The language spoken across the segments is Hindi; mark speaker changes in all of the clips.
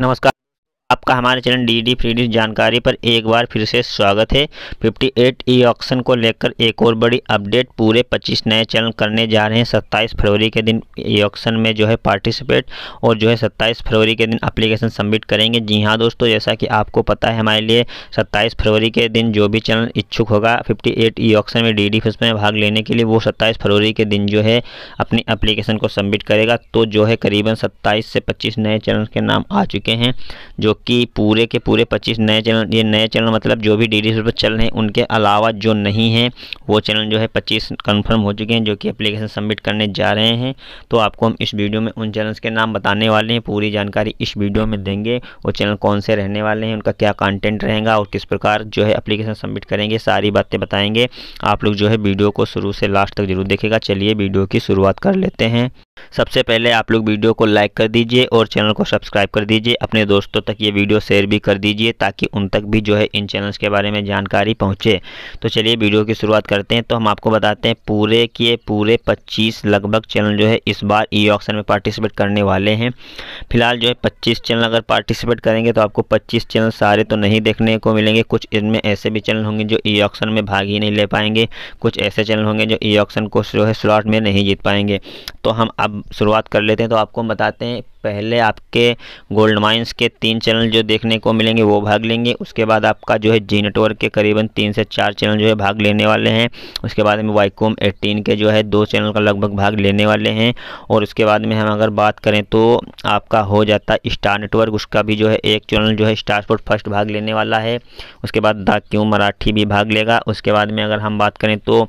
Speaker 1: नमस्कार आपका हमारे channel D D free D जानकारी पर एक बार फिर से स्वागत है 58 ई ऑक्शन को लेकर एक और बड़ी अपडेट पूरे 25 नए चैनल करने जा रहे हैं 27 फरवरी के दिन ई ऑक्शन में जो है पार्टिसिपेट और जो है 27 फरवरी के दिन अप्लीकेशन सबमिट करेंगे जी हाँ दोस्तों जैसा कि आपको पता है हमारे लिए सत्ताईस फरवरी के दिन जो भी चैनल इच्छुक होगा फिफ्टी एट ई ऑक्शन में डी डी में भाग लेने के लिए वो सत्ताईस फरवरी के दिन जो है अपनी अप्लीकेशन को सबमिट करेगा तो जो है करीबन सत्ताईस से पच्चीस नए चैनल के नाम आ चुके हैं जो कि पूरे के पूरे पच्चीस नए चैनल ये नए चैनल मतलब जो भी डेली पर चल रहे हैं उनके अलावा जो नहीं हैं वो चैनल जो है पच्चीस कन्फर्म हो चुके हैं जो कि एप्लीकेशन सबमिट करने जा रहे हैं तो आपको हम इस वीडियो में उन चैनल्स के नाम बताने वाले हैं पूरी जानकारी इस वीडियो में देंगे वो चैनल कौन से रहने वाले हैं उनका क्या कंटेंट रहेगा और किस प्रकार जो है अप्लीकेशन सबमिट करेंगे सारी बातें बताएँगे आप लोग जो है वीडियो को शुरू से लास्ट तक जरूर देखेगा चलिए वीडियो की शुरुआत कर लेते हैं सबसे पहले आप लोग वीडियो को लाइक कर दीजिए और चैनल को सब्सक्राइब कर दीजिए अपने दोस्तों तक ये वीडियो शेयर भी कर दीजिए ताकि उन तक भी जो है इन चैनल्स के बारे में जानकारी पहुँचे तो चलिए वीडियो की शुरुआत करते हैं तो हम आपको बताते हैं पूरे के पूरे पच्चीस लगभग चैनल जो है इस बार ई ऑक्शन में पार्टिसिपेट करने वाले हैं फिलहाल जो है पच्चीस चैनल अगर पार्टिसिपेट करेंगे तो आपको पच्चीस चैनल सारे तो नहीं देखने को मिलेंगे कुछ इनमें ऐसे भी चैनल होंगे जो ई ऑक्शन में भाग ही नहीं ले पाएंगे कुछ ऐसे चैनल होंगे जो ई ऑक्शन को जो है स्लॉट में नहीं जीत पाएंगे तो हम अब शुरुआत कर लेते हैं तो आपको बताते हैं पहले आपके गोल्ड माइंस के तीन चैनल जो देखने को मिलेंगे वो भाग लेंगे उसके बाद आपका जो है जी नेटवर्क के करीबन तीन से चार चैनल जो है भाग लेने वाले हैं उसके बाद में वाईकॉम एटीन के जो है दो चैनल का लगभग भाग लेने वाले हैं और उसके बाद में हम अगर बात करें तो आपका हो जाता है स्टार नेटवर्क उसका भी जो है एक चैनल जो है स्टार स्पोर्ट फर्स्ट भाग लेने वाला है उसके बाद द क्यों मराठी भी भाग लेगा उसके बाद में अगर हम बात करें तो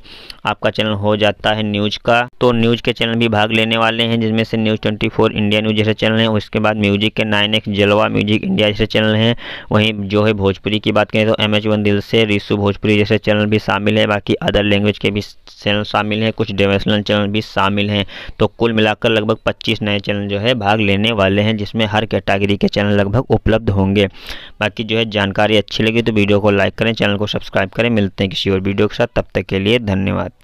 Speaker 1: आपका चैनल हो जाता है न्यूज़ का तो न्यूज़ के चैनल भी भाग लेने वाले हैं जिसमें से news twenty four India news जैसे चैनल चैनल हैं उसके बाद म्यूजिक के nine X Jalwa music India जैसे चैनल हैं वहीं जो है भोजपुरी की बात करें तो एम एच वन दिल से रिसु भोजपुरी जैसे चैनल भी शामिल है बाकी अदर लैंग्वेज के भी चैनल शामिल हैं कुछ डिवेशनल चैनल भी शामिल हैं तो कुल मिलाकर लगभग पच्चीस नए चैनल जो है भाग लेने वाले हैं जिसमें हर कैटेगरी के चैनल लगभग उपलब्ध होंगे बाकी जो है जानकारी अच्छी लगी तो वीडियो को लाइक करें चैनल को सब्सक्राइब करें मिलते हैं किसी और वीडियो के साथ तब तक के लिए धन्यवाद